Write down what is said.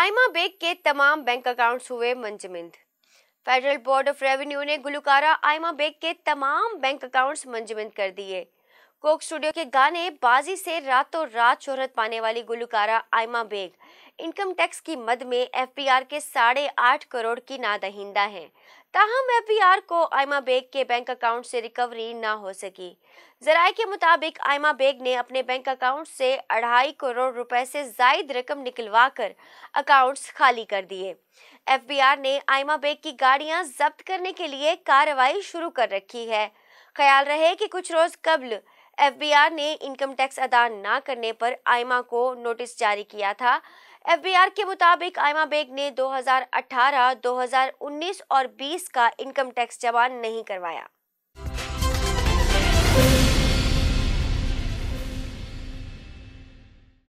आयमा बेग के तमाम bank accounts हुए मंजमिंद फेडरल बोर्ड ऑफ रेवेन्यू ने गुलकारा आयमा बेग के तमाम बैंक अकाउंट्स मंजमिंद कर दिए कोक स्टूडियो के गाने बाजी से रातों रात शोहरत पाने वाली गुलकारा आयमा बेग इनकम टैक्स की मद में आर के साढ़े आठ करोड़ की नादहिंदा है ताहम एफपीआर को आयमा बेग के बैंक अकाउंट से रिकवरी ना हो सकी जराये के मुताबिक आयमा बेग ने अपने बैंक अकाउंट से अढ़ाई करोड़ रुपए से जायद रकम निकलवा कर अकाउंट्स खाली कर दिए आर ने आयमा बेग की गाड़ियां जब्त करने के लिए कार्रवाई शुरू कर रखी है ख्याल रहे कि कुछ रोज कबल एफबीआर ने इनकम टैक्स अदा न करने पर आयमा को नोटिस जारी किया था एफबीआर के मुताबिक आयमा बेग ने 2018, 2019 और 20 का इनकम टैक्स जमा नहीं करवाया